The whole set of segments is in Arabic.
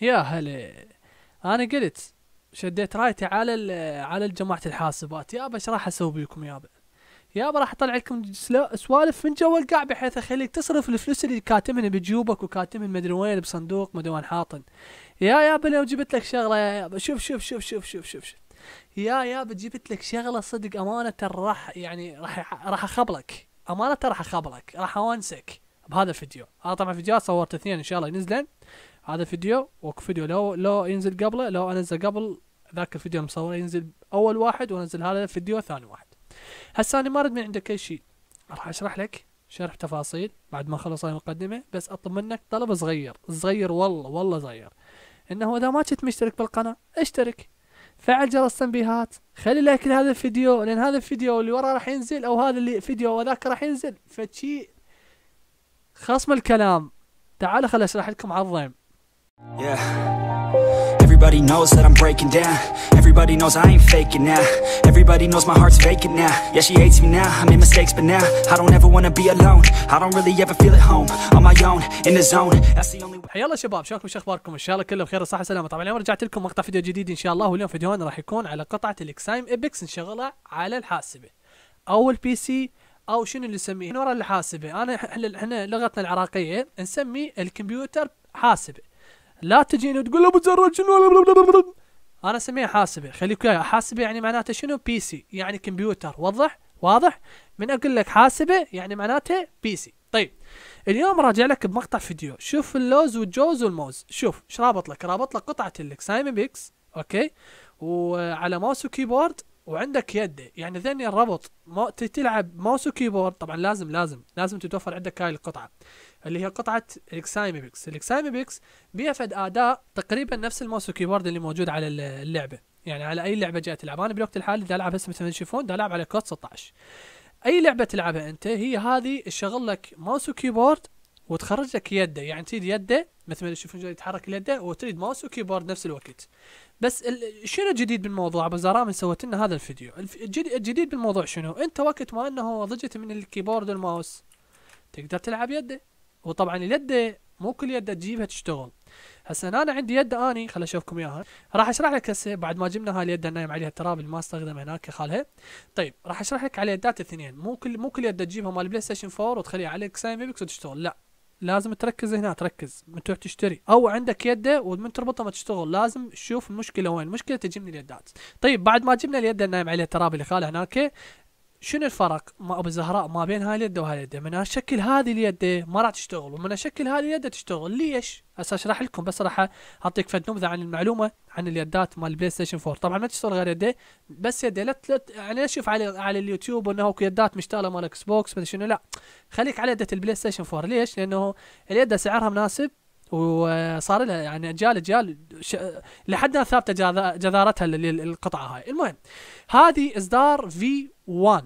يا هلا انا قلت شديت رايتي على على جماعه الحاسبات يابا ايش راح اسوي بيكم يابا يابا راح اطلع لكم سوالف من جوا القاع بحيث اخليك تصرف الفلوس اللي كاتمها بجيوبك وكاتمها مدري وين بصندوق مدري وين حاطن يا يابا لو جبت لك شغله يا يابا شوف شوف شوف شوف شوف شوف, شوف. يا يابا جبت لك شغله صدق امانه راح يعني راح راح اخبلك امانه راح اخبلك راح اونسك بهذا الفيديو انا طبعا فيديوهات صورت اثنين ان شاء الله ينزلن هذا فيديو وك فيديو لو لو ينزل قبله لو انزل قبل ذاك الفيديو المصور ينزل اول واحد وانزل هذا الفيديو ثاني واحد هسه انا ما ارد من عندك اي شيء راح اشرح لك شرح تفاصيل بعد ما اخلص المقدمه بس اطلب منك طلب صغير صغير والله والله صغير انه اذا ما كنت مشترك بالقناه اشترك فعل جرس التنبيهات خلي لايك لهذا الفيديو لان هذا الفيديو اللي وراه راح ينزل او هذا اللي فيديو وذاك راح ينزل فشي خصم الكلام تعال خل اشرح لكم عظيم Yeah. Everybody knows that I'm breaking down Everybody knows I ain't faking now Everybody knows my heart's faking now Yeah, she hates me now, I made mistakes but now I don't ever wanna be alone I don't really ever feel at home On my own, in the zone That's the only way حيا الله شباب شلونكم شو اخباركم ان شاء الله كله بخير وصحه وسلامه طبعا اليوم رجعت لكم مقطع فيديو جديد ان شاء الله واليوم فيديونا راح يكون على قطعه الاكسايم ابيكس نشغلها على الحاسبه او البي سي او شنو اللي نسميه ورا الحاسبه انا احنا لغتنا العراقيه نسمي الكمبيوتر حاسبه لا تجيني وتقول ابو زرار شنو انا اسميها حاسبه خليك وياي حاسبه يعني معناته شنو بي سي يعني كمبيوتر وضح واضح من اقول لك حاسبه يعني معناته بي سي طيب اليوم راجع لك بمقطع فيديو شوف اللوز والجوز والموز شوف ايش رابط لك رابط لك قطعه اللك بيكس اوكي وعلى ماوس وكيبورد وعندك يد يعني ذني الربط ما تلعب ماوس وكيبورد طبعا لازم لازم لازم تتوفر عندك هاي القطعه اللي هي قطعه الاكسايمبكس الاكسايمبكس بها فد اداء تقريبا نفس الماوس وكيبورد اللي موجود على اللعبه يعني على اي لعبه جاي تلعب انا بالوقت الحالي دا العب هسه مثل ما تشوفون دا العب على كود 16 اي لعبه تلعبها انت هي هذه تشغل لك ماوس وكيبورد وتخرج لك يده يعني تريد يده مثل ما تشوفون يتحرك يده وتريد ماوس وكيبورد نفس الوقت بس شنو الجديد بالموضوع ابو زرام سوت سويت لنا هذا الفيديو الجديد بالموضوع شنو انت وقت ما انه ضجت من الكيبورد والماوس تقدر تلعب يده وطبعا اليد مو كل يد تجيبها تشتغل هسه انا عندي يد اني خل اشوفكم اياها راح اشرح لك هسه بعد ما جبنا هاي اليد النايم عليها التراب اللي ما استخدمها هناك خالها طيب راح اشرح لك على يدات الاثنين مو كل مو كل يد تجيبها مال بلاي ستيشن 4 وتخليها على اكس وتشتغل لا لازم تركز هنا تركز من تروح تشتري او عندك يده ومن تربطها ما تشتغل لازم تشوف المشكله وين المشكله تجي من اليدات طيب بعد ما جبنا اليد النايم عليها التراب اللي خاله هناك شنو الفرق ما ابو زهراء ما بين هاي اليد وهاي اليد من اشكل هذه اليد ما راح تشتغل ومن اشكل هاي اليد تشتغل ليش هسه اشرح لكم بس راح اعطيك فد نبذه عن المعلومه عن اليدات مال البلاي ستيشن 4 طبعا ما تشتغل غير يدي بس يدي لا يعني لا تشوف على على اليوتيوب انه اكو يدات مشتغله مال اكس بوكس شنو لا خليك على يدة البلاي ستيشن 4 ليش لانه اليد سعرها مناسب وصار لها يعني اجيال اجيال ش... لحد الان ثابته جذارتها للقطعه هاي، المهم هذه اصدار في 1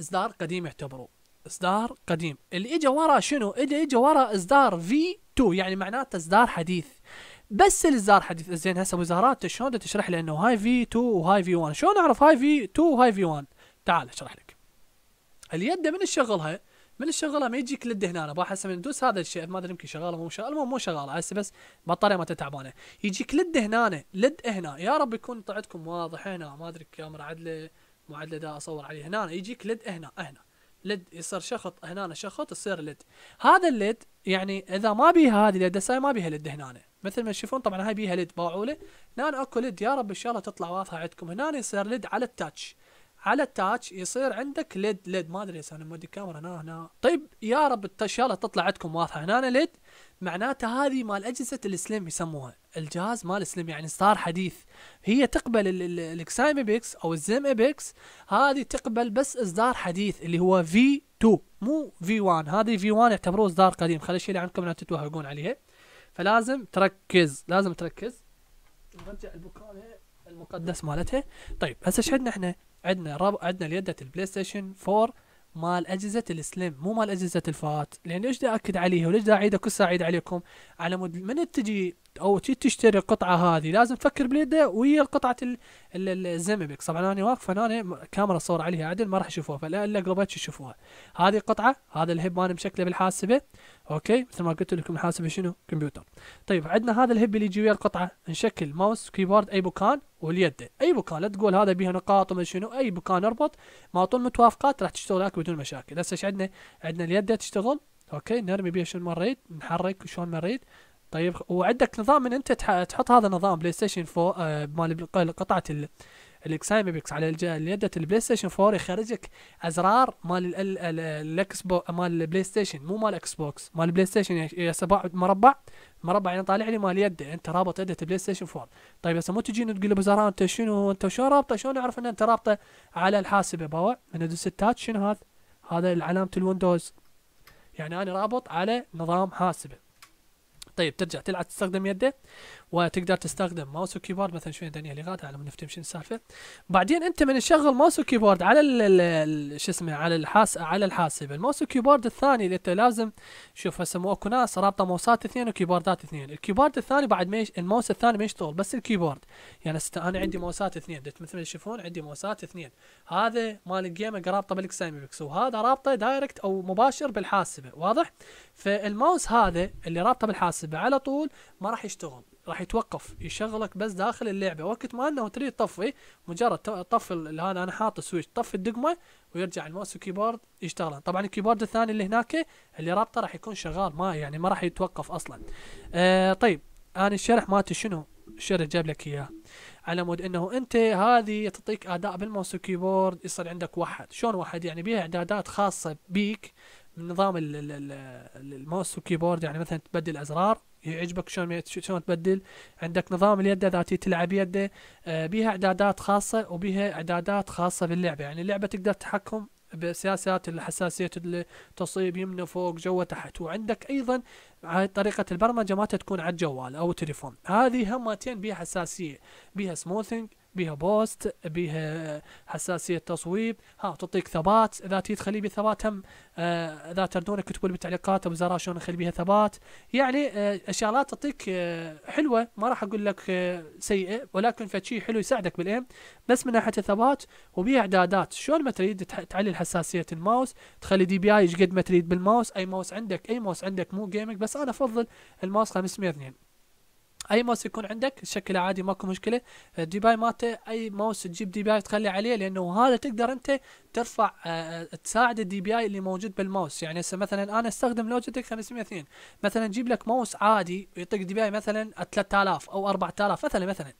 اصدار قديم يعتبره اصدار قديم، اللي اجى ورا شنو؟ اللي اجى ورا اصدار في 2 يعني معناته اصدار حديث. بس الاصدار حديث زين هسه وزارات شلون تشرح لي انه هاي في 2 وهاي في 1 شلون اعرف هاي في 2 وهاي في 1 تعال اشرح لك اليد من هاي من الشغله ما يجيك لده هنا انا بحس من دوس هذا الشيء ما ادري يمكن شغاله مو شغاله المهم مو شغاله هسه بس بطاريه ما تعبانه يجيك لد هنا لد هنا يا رب يكون طلعتكم واضح هنا ما ادري كاميرا عدله مو عدله دا اصور عليه هنا يجيك لد هنا هنا لد يصير شخط هنا شخط يصير لد هذا اللد يعني اذا ما بيها هذه الهدسه ما بيها لد هنا مثل ما تشوفون طبعا هاي بيها لد باعوله هنا اكو لد يا رب ان شاء الله تطلع واضحه عندكم هنا يصير لد على التاتش على التاتش يصير عندك ليد ليد ما ادري انا مودي الكاميرا هنا هنا طيب يا رب ان شاء الله تطلع عندكم واضحه هنا أنا ليد معناته هذه مال اجهزه السليم يسموها الجهاز مال السليم يعني صار حديث هي تقبل الاكسايم ابيكس او الزيم ابيكس هذه تقبل بس اصدار حديث اللي هو في 2 مو في 1 هذه في 1 يعتبروه اصدار قديم خلي اشيلها عندكم لا تتوهقون عليها فلازم تركز لازم تركز نرجع البكاله المقدس مالتها طيب هسه ايش عندنا احنا عندنا رب... عندنا اليدة البلاي ستيشن 4 مال اجهزه السليم مو مال اجهزه الفات لان ليش دا اكد عليها وليش دا اعيد كل ساعه اعيد عليكم على مود من تجي او تشتري القطعه هذه لازم تفكر باليده ويا القطعه الزمبك طبعا انا واقف انا كاميرا صور عليها عدل ما راح يشوفوها فلا الا قلبتش يشوفوها هذه القطعه هذا الهب انا مشكله بالحاسبه اوكي مثل ما قلت لكم الحاسبه شنو كمبيوتر طيب عندنا هذا الهب اللي يجي ويا القطعه نشكل ماوس كيبورد اي مكان واليد اي مكان لا تقول هذا بيها نقاط وما شنو اي مكان اربط ما طول متوافقات راح تشتغل لك بدون مشاكل هسه ايش عندنا عندنا اليد تشتغل اوكي نرمي بها شلون مريت نحرك شلون مريت طيب وعندك نظام ان انت تحط هذا نظام بلاي ستيشن 4 آه، مال قطعه الاكسايمبكس على يدة البلاي ستيشن 4 يخرجك ازرار مال الاكس بوكس مال البلاي ستيشن مو مال اكس بوكس مال البلاي ستيشن يا سبع مربع مربع يعني طالع لي مال يده انت رابط يده البلاي ستيشن 4 طيب هسه مو تجيني تقول بزرار انت شنو انت شلون رابطه شلون اعرف ان انت رابطه على الحاسبه باوع من ادوس التاتش شنو هذا؟ هذا علامه الويندوز يعني انا رابط على نظام حاسبه طيب ترجع تلعب تستخدم يدك وتقدر تستخدم ماوس وكيبورد مثلا شويه دنيا لغات على ما نفتهم شنو السالفه بعدين انت من تشغل ماوس وكيبورد على شو اسمه على الحاس على الحاسب الماوس وكيبورد الثاني اللي انت لازم شوف هسه مو اكو ناس رابطه ماوسات اثنين وكيبوردات اثنين الكيبورد الثاني بعد ما الماوس الثاني ما يشتغل بس الكيبورد يعني انا عندي ماوسات اثنين مثل ما تشوفون عندي ماوسات اثنين هذا مال الجيمنج رابطه بالاكسايمبكس وهذا رابطه دايركت او مباشر بالحاسبه واضح فالماوس هذا اللي رابطه بالحاسبه على طول ما راح يشتغل راح يتوقف يشغلك بس داخل اللعبه وقت ما انه تريد تطفي مجرد طفي هذا انا حاط السويتش طفي الدقمه ويرجع الماوس والكيبورد يشتغل طبعا الكيبورد الثاني اللي هناك اللي رابطه راح يكون شغال ما يعني ما راح يتوقف اصلا آه طيب انا الشرح مالته شنو الشرح جاب لك اياه على مود انه انت هذه تعطيك اداء بالماوس والكيبورد يصير عندك واحد شلون واحد يعني بيها اعدادات خاصه بيك من نظام الماوس والكيبورد يعني مثلا تبدل ازرار يعجبك شلون شلون تبدل عندك نظام اليد ذاتي تلعب يده آه، بها اعدادات خاصه وبها اعدادات خاصه باللعبه يعني اللعبه تقدر تحكم بسياسات الحساسيه التصيب يمنى فوق جوه تحت وعندك ايضا طريقة البرمجة ما تكون على الجوال أو التليفون هذه همتين بها حساسية بها سموثنج بها بوست بها حساسية تصويب ها تعطيك ثبات إذا تريد تخلي بثبات ثبات هم آه إذا تردون اكتبوا لي بالتعليقات أبو زرار شلون نخلي بيها ثبات يعني آه شغلات تعطيك آه حلوة ما راح أقول لك آه سيئة ولكن فشي حلو يساعدك بالإيم بس من ناحية الثبات وبيها إعدادات شلون ما تريد تعلي حساسية الماوس تخلي دي بي آي قد ما تريد بالماوس أي ماوس عندك أي ماوس عندك مو جيمنج بس بس انا افضل الماوس 502 اي ماوس يكون عندك شكله عادي ماكو مشكله آه، دي باي مالته اي ماوس تجيب دي بي اي تخلي عليه لانه هذا تقدر انت ترفع آه،, أه تساعد الدي بي اي اللي موجود بالماوس يعني هسه مثلا انا استخدم لوجيتك 502 مثلا جيب لك ماوس عادي يعطيك دي بي اي مثلا 3000 او 4000 مثلا مثلا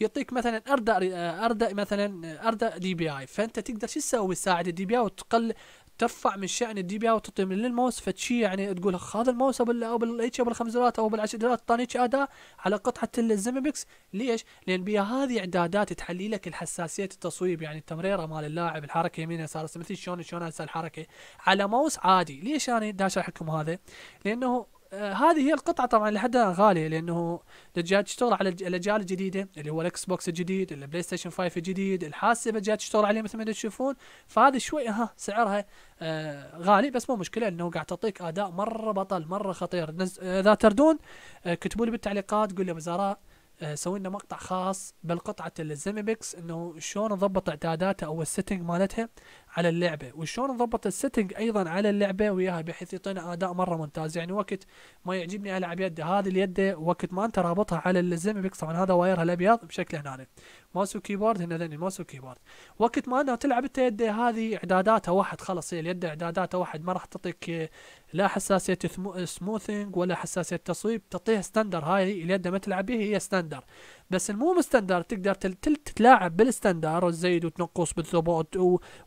يعطيك مثلا اردأ آه، اردأ مثلا اردأ دي بي اي فانت تقدر شو تسوي تساعد الدي بي اي وتقل ترفع من شأن الدي بي اي وتعطي من الماوس فتشي يعني تقول هذا الماوس او بالاتش او بالخمسرات او بالعشرات اعطاني اداء على قطعه الزيمبكس ليش؟ لان بها هذه اعدادات تحلي لك الحساسيه التصويب يعني التمريره مال اللاعب الحركه يمين يسار مثل شلون شلون هسه الحركه على ماوس عادي ليش انا داش احكم هذا؟ لانه آه هذه هي القطعه طبعا لحدها غاليه لانه جاي تشتغل على الاجيال الجديده اللي هو الاكس بوكس الجديد البلاي ستيشن 5 الجديد الحاسبه جاي تشتغل عليه مثل ما تشوفون فهذه شوي ها سعرها آه غالي بس مو مشكله انه قاعد تعطيك اداء مره بطل مره خطير آه، اذا تردون آه كتبوا لي بالتعليقات قول لي وزراء آه، سوي لنا مقطع خاص بالقطعة الزيمبكس انه شلون نضبط اعداداتها او السيتنج مالتها على اللعبه وشلون نضبط السيتنج ايضا على اللعبه وياها بحيث يعطينا اداء مره ممتاز يعني وقت ما يعجبني العب يده هذه اليده وقت ما انت رابطها على الزمبكس طبعا هذا وايرها الابيض بشكل هنا ماوس وكيبورد هنا لان ماوس وكيبورد وقت ما انا تلعب انت يده هذه اعداداتها واحد خلاص هي اليد اعداداتها واحد ما راح تعطيك لا حساسيه سموثنج ولا حساسيه تصويب تعطيها ستاندر هاي اليد ما تلعب بها هي ستاندر بس مو مستندر تقدر تتلاعب بالستاندر وتزيد وتنقص بالثبات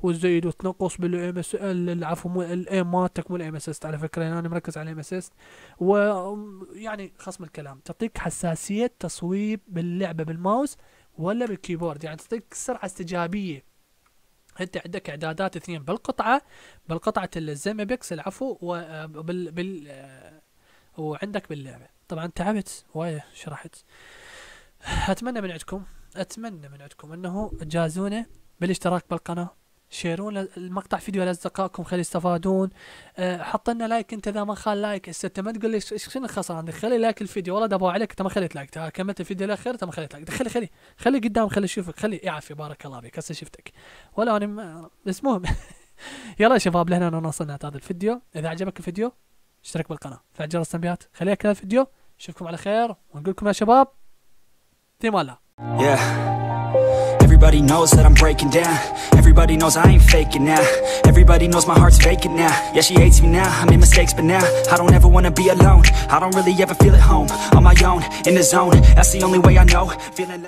وتزيد وتنقص بالام اس عفوا الام مالتك مو الام اسيست على فكره يعني انا مركز على الام اسيست ويعني خصم الكلام تعطيك حساسيه تصويب باللعبه بالماوس ولا بالكيبورد يعني تعطيك سرعه استجابيه انت عندك اعدادات اثنين بالقطعه بالقطعه الزيم بيكسل العفو وبال بال وعندك باللعبه طبعا تعبت وايد شرحت اتمنى من عندكم اتمنى من عندكم انه تجازونا بالاشتراك بالقناه شيرون المقطع فيديو لاصدقائكم خلي يستفادون أه، حط لنا لايك انت اذا ما خال لايك هسه انت ما تقول لي شنو الخساره عندك خلي لايك الفيديو والله دبوا عليك انت ما خليت لايك كملت الفيديو الاخير انت ما خليت لايك خلي خلي خلي قدام خلي اشوفك خلي يعافي بارك الله فيك هسه شفتك ولا انا بس مهم يلا يا شباب لهنا وصلنا هذا الفيديو اذا عجبك الفيديو اشترك بالقناه فعل جرس التنبيهات خليك هذا الفيديو اشوفكم على خير ونقول لكم يا شباب Yeah. Everybody knows that I'm breaking down Everybody knows I ain't faking now Everybody knows my heart's vacant now Yeah, she hates me now, I made mistakes but now I don't ever wanna be alone I don't really ever feel at home On my own, in the zone That's the only way I know Feeling